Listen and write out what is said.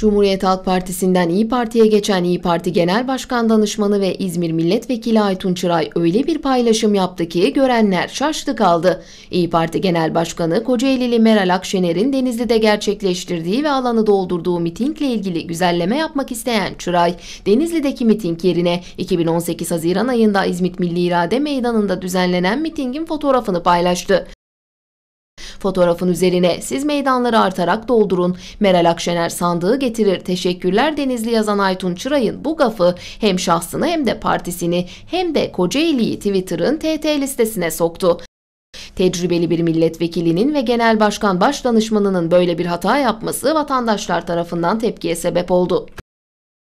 Cumhuriyet Halk Partisi'nden İyi Parti'ye geçen İyi Parti Genel Başkan Danışmanı ve İzmir Milletvekili Aytun Çıray öyle bir paylaşım yaptı ki görenler şaştı kaldı. İyi Parti Genel Başkanı Kocaelili Meral Akşener'in Denizli'de gerçekleştirdiği ve alanı doldurduğu mitingle ilgili güzelleme yapmak isteyen Çıray, Denizli'deki miting yerine 2018 Haziran ayında İzmit Milli İrade Meydanı'nda düzenlenen mitingin fotoğrafını paylaştı. Fotoğrafın üzerine siz meydanları artarak doldurun. Meral Akşener sandığı getirir. Teşekkürler Denizli yazan Aytun Çıray'ın bu gafı hem şahsını hem de partisini hem de Kocaeli'yi Twitter'ın TT listesine soktu. Tecrübeli bir milletvekilinin ve genel başkan başdanışmanının böyle bir hata yapması vatandaşlar tarafından tepkiye sebep oldu.